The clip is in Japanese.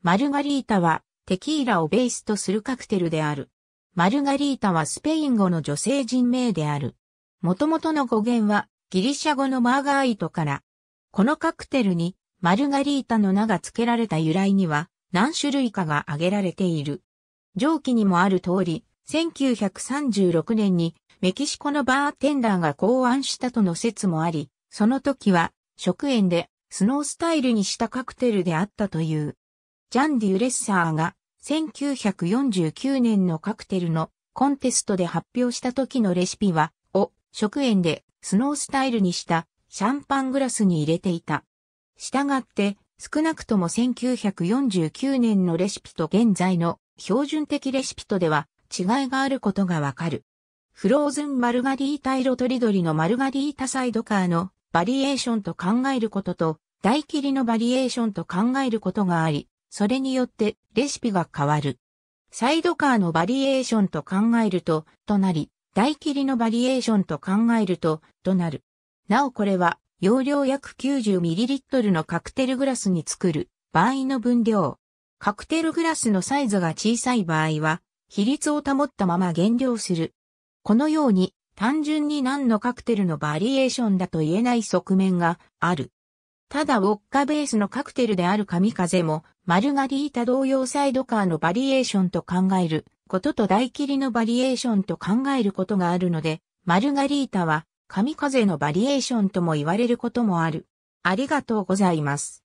マルガリータはテキーラをベースとするカクテルである。マルガリータはスペイン語の女性人名である。元々の語源はギリシャ語のマーガーイトから。このカクテルにマルガリータの名が付けられた由来には何種類かが挙げられている。上記にもある通り、1936年にメキシコのバーテンダーが考案したとの説もあり、その時は食塩でスノースタイルにしたカクテルであったという。ジャン・デュ・レッサーが1949年のカクテルのコンテストで発表した時のレシピは、を食塩でスノースタイルにしたシャンパングラスに入れていた。したがって、少なくとも1949年のレシピと現在の標準的レシピとでは違いがあることがわかる。フローズンマルガリータ色とりどりのマルガリータサイドカーのバリエーションと考えることと、大切りのバリエーションと考えることがあり、それによってレシピが変わる。サイドカーのバリエーションと考えると、となり、台切りのバリエーションと考えると、となる。なおこれは、容量約 90ml のカクテルグラスに作る場合の分量。カクテルグラスのサイズが小さい場合は、比率を保ったまま減量する。このように、単純に何のカクテルのバリエーションだと言えない側面がある。ただウォッカベースのカクテルである神風も、マルガリータ同様サイドカーのバリエーションと考えることと大切りのバリエーションと考えることがあるので、マルガリータは神風のバリエーションとも言われることもある。ありがとうございます。